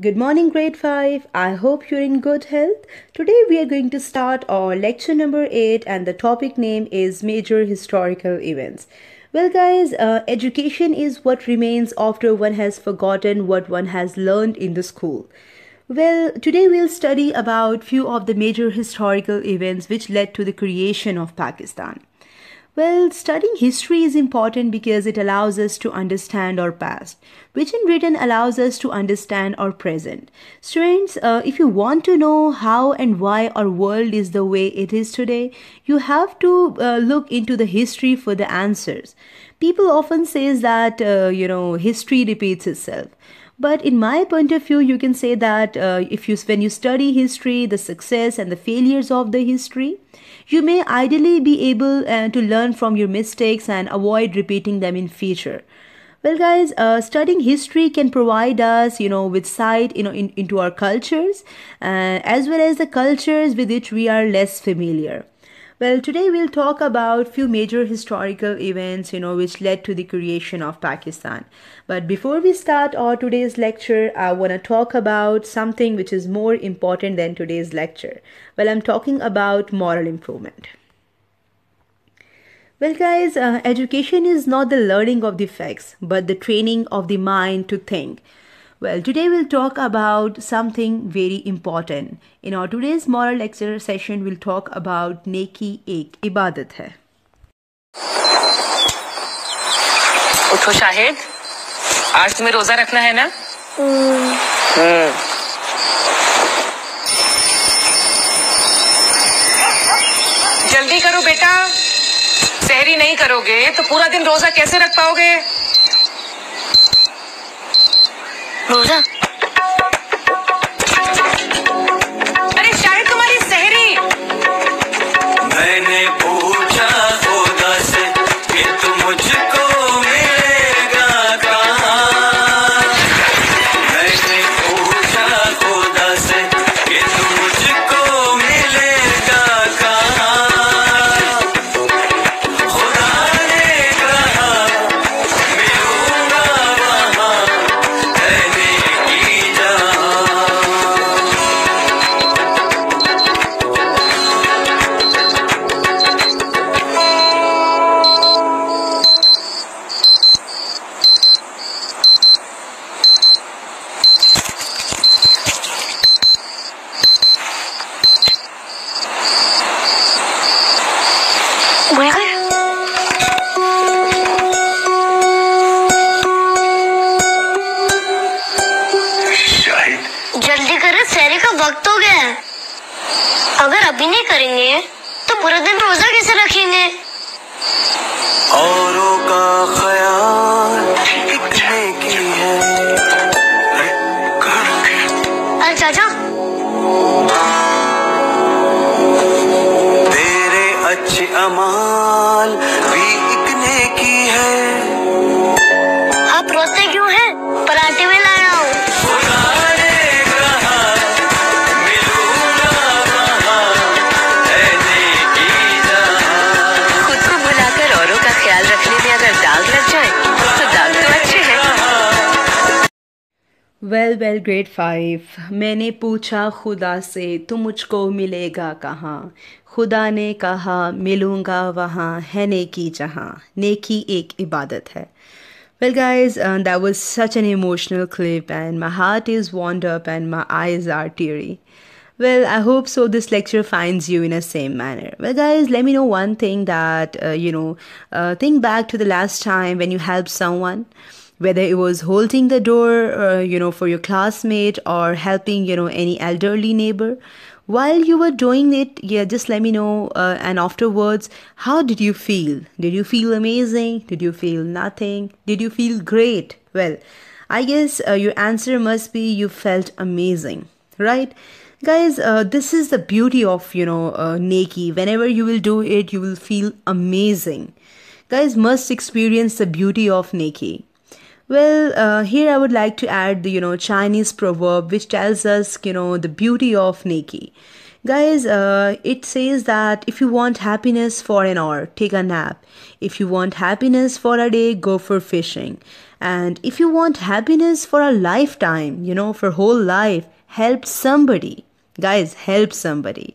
Good morning, grade 5. I hope you're in good health. Today we are going to start our lecture number 8, and the topic name is Major Historical Events. Well, guys, uh, education is what remains after one has forgotten what one has learned in the school. Well, today we'll study about few of the major historical events which led to the creation of Pakistan. Well, studying history is important because it allows us to understand our past, which in return allows us to understand our present. Students, uh, if you want to know how and why our world is the way it is today, you have to uh, look into the history for the answers. People often says that, uh, you know, history repeats itself. But in my point of view, you can say that uh, if you when you study history, the success and the failures of the history, you may ideally be able uh, to learn from your mistakes and avoid repeating them in future. Well, guys, uh, studying history can provide us, you know, with sight, you know, in, into our cultures, uh, as well as the cultures with which we are less familiar. Well, today we'll talk about few major historical events, you know, which led to the creation of Pakistan. But before we start our today's lecture, I want to talk about something which is more important than today's lecture. Well, I'm talking about moral improvement. Well, guys, uh, education is not the learning of the facts, but the training of the mind to think Well, today we'll talk about something very important. In our today's moral lecture session, we'll talk about neki ek ibadat hai. उठो शाहिद आज तुम्हें रोजा रखना है ना जल्दी करो बेटा सहरी नहीं करोगे तो पूरा दिन रोजा कैसे रख पाओगे 不让。वेल वेल ग्रेड फाइव मैंने पूछा खुदा से तू मुझको मिलेगा कहाँ खुदा ने कहा मिलूँगा वहाँ है नेकी जहाँ नेकी एक इबादत है Well, guys, um, that was such an emotional clip, and my heart is warmed up and my eyes are teary. Well, I hope so. This lecture finds you in a same manner. Well, guys, let me know one thing that uh, you know. Uh, think back to the last time when you helped someone. whether it was holding the door, uh, you know, for your classmate or helping, you know, any elderly neighbor. While you were doing it, yeah, just let me know. Uh, and afterwards, how did you feel? Did you feel amazing? Did you feel nothing? Did you feel great? Well, I guess uh, your answer must be you felt amazing, right? guys uh, this is the beauty of you know uh, neki whenever you will do it you will feel amazing guys must experience the beauty of neki well, uh, here I would like to add the you know Chinese proverb which tells us you know the beauty of Nike. Guys, uh, it says that if you want happiness for an hour, take a nap. If you want happiness for a day, go for fishing. And if you want happiness for a lifetime, you know, for whole life, help somebody. Guys, help somebody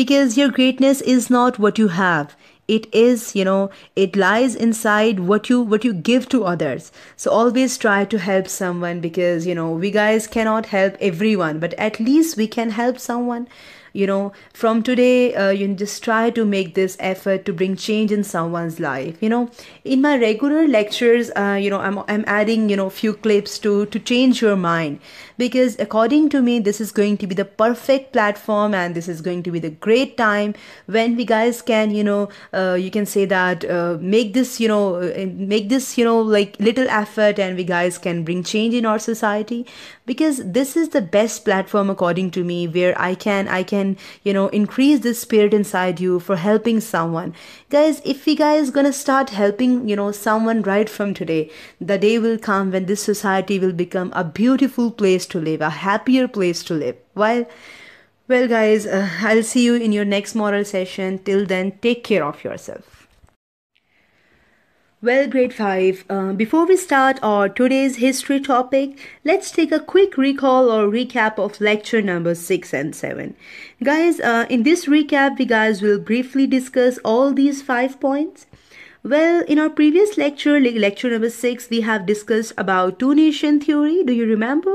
because your greatness is not what you have it is you know it lies inside what you what you give to others so always try to help someone because you know we guys cannot help everyone but at least we can help someone you know from today uh, you just try to make this effort to bring change in someone's life you know in my regular lectures uh, you know I'm, I'm adding you know few clips to to change your mind because according to me this is going to be the perfect platform and this is going to be the great time when we guys can you know uh, you can say that uh, make this you know uh, make this you know like little effort and we guys can bring change in our society because this is the best platform according to me where i can i can can, you know, increase this spirit inside you for helping someone. Guys, if you guys gonna start helping, you know, someone right from today, the day will come when this society will become a beautiful place to live, a happier place to live. While well, guys, uh, I'll see you in your next moral session. Till then, take care of yourself. Well, grade 5, uh, before we start our today's history topic, let's take a quick recall or recap of lecture number 6 and 7. Guys, uh, in this recap, we guys will briefly discuss all these 5 points. Well, in our previous lecture, lecture number 6, we have discussed about two-nation theory. Do you remember?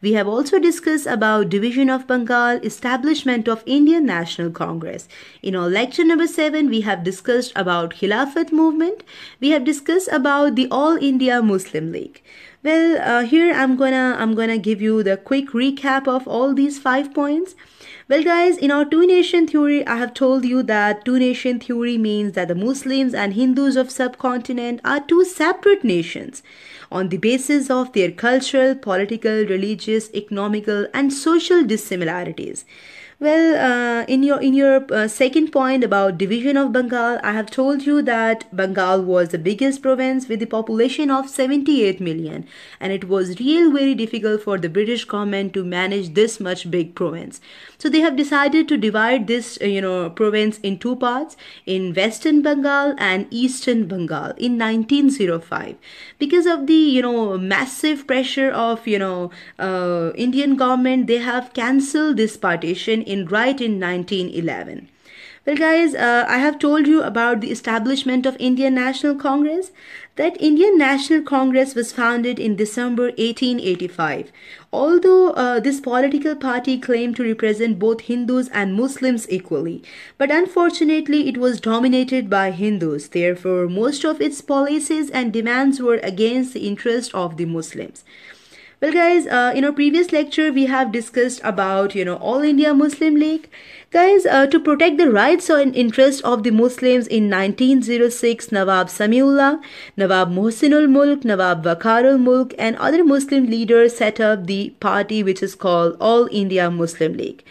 We have also discussed about division of Bengal, establishment of Indian National Congress. In our lecture number 7, we have discussed about Khilafat movement. We have discussed about the All India Muslim League. Well, uh, here I'm gonna I'm gonna give you the quick recap of all these five points. Well, guys, in our two nation theory, I have told you that two nation theory means that the Muslims and Hindus of subcontinent are two separate nations on the basis of their cultural, political, religious, economical, and social dissimilarities. Well, uh, in your in your uh, second point about division of Bengal, I have told you that Bengal was the biggest province with a population of 78 million, and it was real very difficult for the British government to manage this much big province. So they have decided to divide this uh, you know province in two parts, in Western Bengal and Eastern Bengal in 1905, because of the you know massive pressure of you know uh, Indian government, they have cancelled this partition in in right in 1911. Well, guys, uh, I have told you about the establishment of Indian National Congress. That Indian National Congress was founded in December 1885. Although uh, this political party claimed to represent both Hindus and Muslims equally, but unfortunately it was dominated by Hindus. Therefore, most of its policies and demands were against the interest of the Muslims. Well guys, uh, in our previous lecture we have discussed about, you know, All India Muslim League. Guys, uh, to protect the rights and interests of the Muslims in 1906, Nawab Samiullah, Nawab Mohsinul Mulk, Nawab Wakarul Mulk and other Muslim leaders set up the party which is called All India Muslim League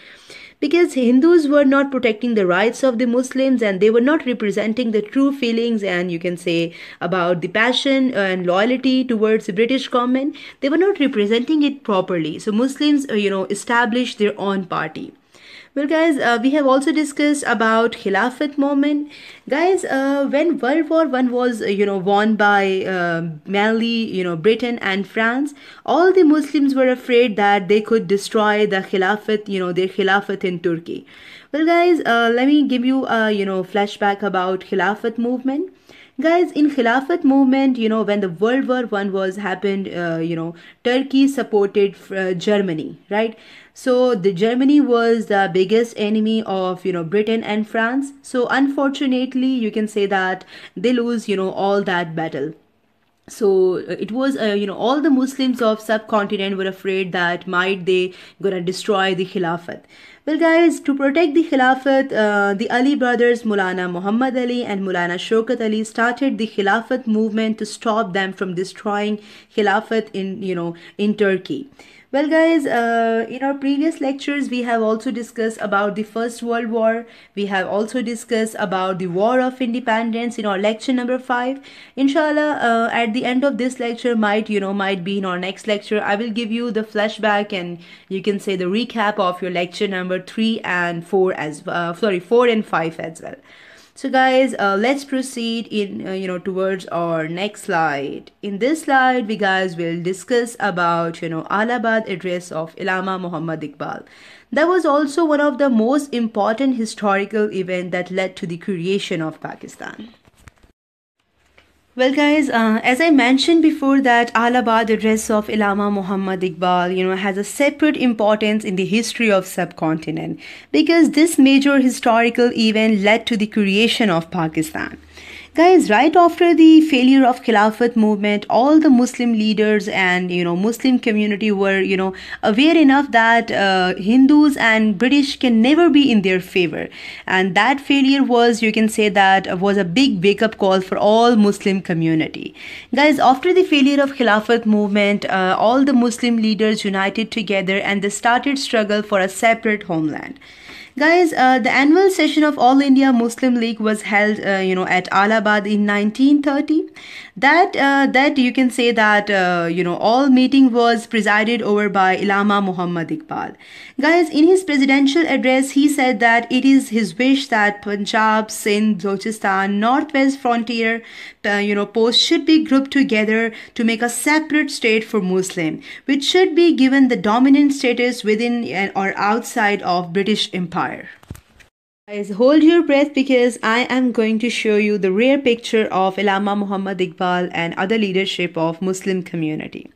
because Hindus were not protecting the rights of the Muslims and they were not representing the true feelings and you can say about the passion and loyalty towards the British government. They were not representing it properly. So Muslims, uh, you know, established their own party well guys uh, we have also discussed about Khilafat movement guys uh, when World War One was uh, you know won by uh, um, mainly you know Britain and France all the Muslims were afraid that they could destroy the Khilafat you know their Khilafat in Turkey well guys uh, let me give you a uh, you know flashback about Khilafat movement guys in Khilafat movement you know when the World War One was happened uh, you know Turkey supported uh, Germany right so the Germany was the biggest enemy of you know Britain and France so unfortunately you can say that they lose you know all that battle so uh, it was uh, you know all the muslims of subcontinent were afraid that might they gonna destroy the khilafat well guys to protect the khilafat uh, the ali brothers mulana muhammad ali and mulana shokat ali started the khilafat movement to stop them from destroying khilafat in you know in turkey well guys, uh, in our previous lectures, we have also discussed about the First World War. We have also discussed about the War of Independence in our lecture number 5. Inshallah, uh, at the end of this lecture might, you know, might be in our next lecture. I will give you the flashback and you can say the recap of your lecture number 3 and 4 as, uh, sorry, 4 and 5 as well so guys uh, let's proceed in uh, you know towards our next slide in this slide we guys will discuss about you know Allahabad address of Ilama Muhammad Iqbal that was also one of the most important historical event that led to the creation of Pakistan well, guys, uh, as I mentioned before, that Allahabad address of Ilama Muhammad Iqbal, you know, has a separate importance in the history of subcontinent because this major historical event led to the creation of Pakistan guys right after the failure of Khilafat movement all the Muslim leaders and you know Muslim community were you know aware enough that uh, Hindus and British can never be in their favor and that failure was you can say that was a big wake up call for all Muslim community guys after the failure of Khilafat movement uh, all the Muslim leaders united together and they started struggle for a separate homeland Guys, uh, the annual session of All India Muslim League was held, uh, you know, at Allahabad in 1930. That uh, that you can say that uh, you know all meeting was presided over by Ilama Muhammad Iqbal. Guys, in his presidential address, he said that it is his wish that Punjab, Sindh, Balochistan, Northwest frontier, uh, you know, posts should be grouped together to make a separate state for Muslim, which should be given the dominant status within or outside of British Empire empire. Guys, hold your breath because I am going to show you the rare picture of Ilama Muhammad Iqbal and other leadership of Muslim community.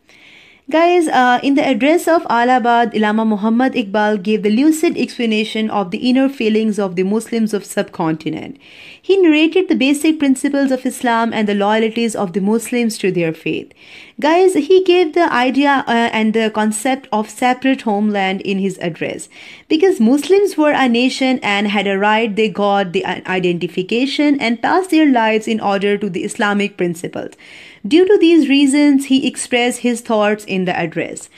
Guys, uh, in the address of Allahabad, Ilama Muhammad Iqbal gave the lucid explanation of the inner feelings of the Muslims of subcontinent. He narrated the basic principles of Islam and the loyalties of the Muslims to their faith. Guys, he gave the idea uh, and the concept of separate homeland in his address because Muslims were a nation and had a right they got the identification and passed their lives in order to the Islamic principles. Due to these reasons, he expressed his thoughts in the address.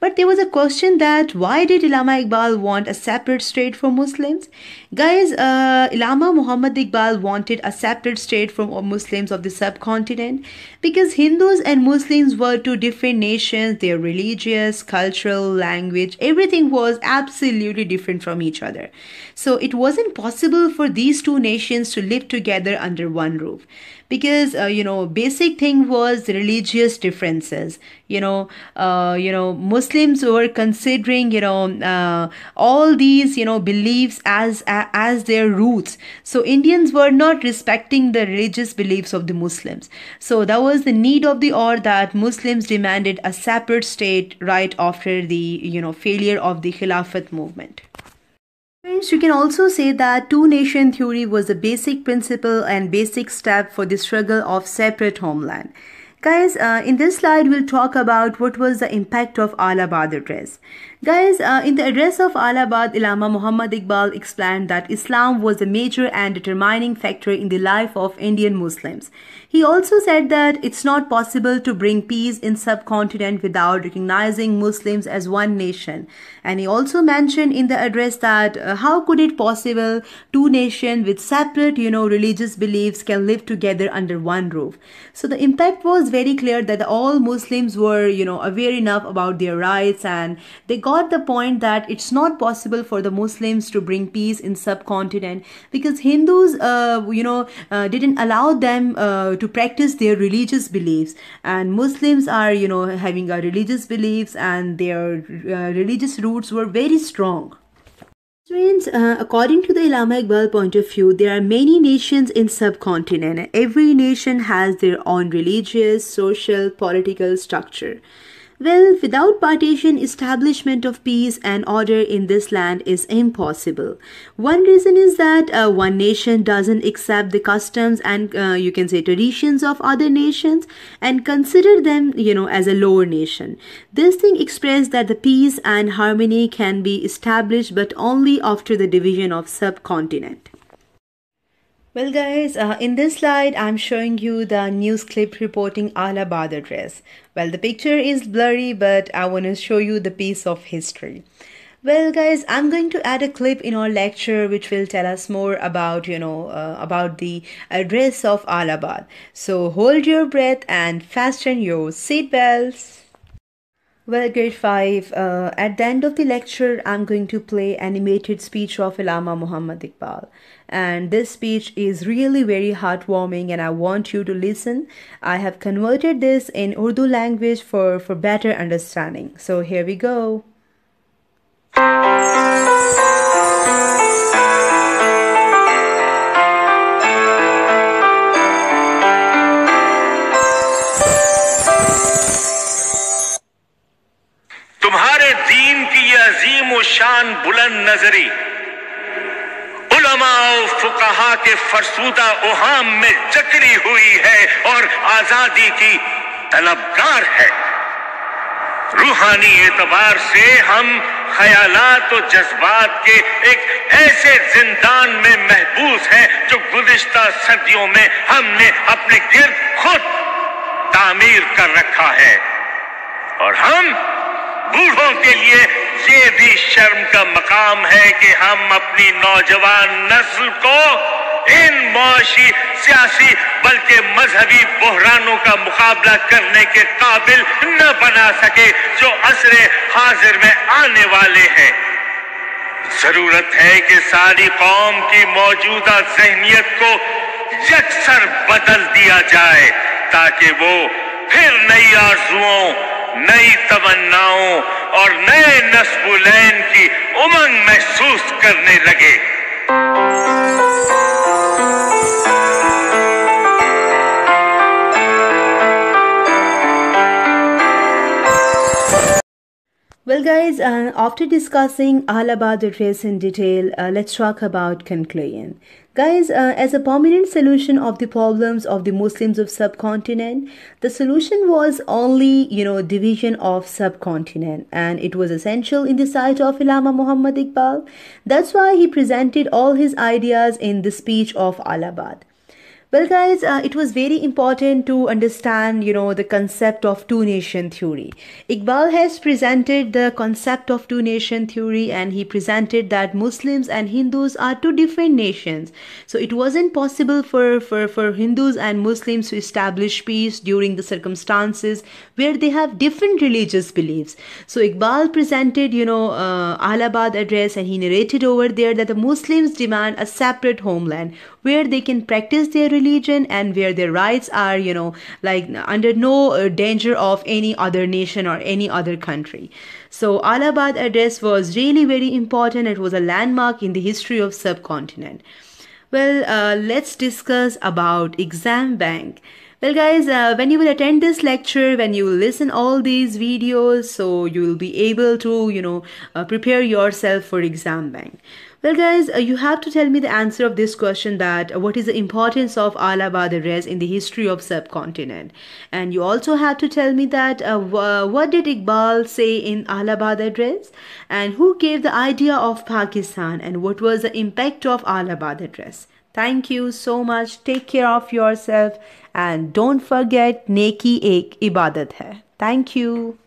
But there was a question that why did Ilama Iqbal want a separate state for Muslims? Guys, uh, Ilama Muhammad Iqbal wanted a separate state for Muslims of the subcontinent because Hindus and Muslims were two different nations, their religious, cultural, language, everything was absolutely different from each other. So it wasn't possible for these two nations to live together under one roof because uh, you know basic thing was religious differences you know uh, you know muslims were considering you know uh, all these you know beliefs as as their roots so indians were not respecting the religious beliefs of the muslims so that was the need of the hour that muslims demanded a separate state right after the you know failure of the khilafat movement Friends, you can also say that two-nation theory was the basic principle and basic step for the struggle of separate homeland. Guys, uh, in this slide, we'll talk about what was the impact of Allahabad Address. Guys, uh, in the address of Allahabad, Ilama Muhammad Iqbal explained that Islam was a major and determining factor in the life of Indian Muslims. He also said that it's not possible to bring peace in subcontinent without recognizing Muslims as one nation. And he also mentioned in the address that uh, how could it possible two nations with separate, you know, religious beliefs can live together under one roof. So the impact was very clear that all Muslims were, you know, aware enough about their rights and they got brought the point that it's not possible for the Muslims to bring peace in subcontinent because Hindus, uh, you know, uh, didn't allow them uh, to practice their religious beliefs, and Muslims are, you know, having a religious beliefs, and their uh, religious roots were very strong. Friends, uh, according to the Allama Iqbal point of view, there are many nations in subcontinent. Every nation has their own religious, social, political structure. Well, without partition, establishment of peace and order in this land is impossible. One reason is that uh, one nation doesn't accept the customs and uh, you can say traditions of other nations and consider them, you know, as a lower nation. This thing expressed that the peace and harmony can be established but only after the division of subcontinent. Well guys, uh, in this slide I'm showing you the news clip reporting Allahabad address. dress. Well the picture is blurry but I want to show you the piece of history. Well guys, I'm going to add a clip in our lecture which will tell us more about, you know, uh, about the address of Allahabad. So hold your breath and fasten your seatbelts. Well, grade 5, uh, at the end of the lecture, I'm going to play animated speech of Ilama Muhammad Iqbal. And this speech is really very heartwarming and I want you to listen. I have converted this in Urdu language for, for better understanding. So here we go. बलम नजरी उलमा फुकाहा के फरसूदा ओहाम में जकड़ी हुई है और आजादी की तलबगार है रूहानी एतबार से हम ख्यालात और जज्बात के एक ऐसे जिंदान में महबूस है जो गुजश्ता सदियों में हमने अपने गिर खुद तामीर कर रखा है और हम बूढ़ों के लिए ये भी शर्म का मकाम है कि हम अपनी नौजवान नस्ल को इन मुआशी सियासी बल्कि मजहबी बहरानों का मुकाबला करने के काबिल न बना सके जो असरे हाजिर में आने वाले हैं जरूरत है कि सारी कौम की मौजूदा जहनीत को यकसर बदल दिया जाए ताकि वो फिर नई आरजुओं नई तमन्नाओं और नए नस्बुलैन की उमंग महसूस करने लगे Well, guys, uh, after discussing all about the in detail, uh, let's talk about conclusion. Guys, uh, as a permanent solution of the problems of the Muslims of subcontinent, the solution was only, you know, division of subcontinent and it was essential in the sight of Ilama Muhammad Iqbal. That's why he presented all his ideas in the speech of Allahabad. Well, guys, uh, it was very important to understand, you know, the concept of two nation theory. Iqbal has presented the concept of two nation theory and he presented that Muslims and Hindus are two different nations. So it wasn't possible for, for, for Hindus and Muslims to establish peace during the circumstances where they have different religious beliefs. So Iqbal presented, you know, uh, Allahabad address and he narrated over there that the Muslims demand a separate homeland where they can practice their religion and where their rights are, you know, like under no uh, danger of any other nation or any other country. So Allahabad address was really very important. It was a landmark in the history of subcontinent. Well, uh, let's discuss about exam bank. Well guys, uh, when you will attend this lecture, when you will listen all these videos, so you will be able to, you know, uh, prepare yourself for exam bank. Well, guys, uh, you have to tell me the answer of this question that uh, what is the importance of Alawadres in the history of subcontinent? And you also have to tell me that uh, what did Iqbal say in Address? And who gave the idea of Pakistan? And what was the impact of Address? Thank you so much. Take care of yourself. And don't forget, neki ek ibadat hai. Thank you.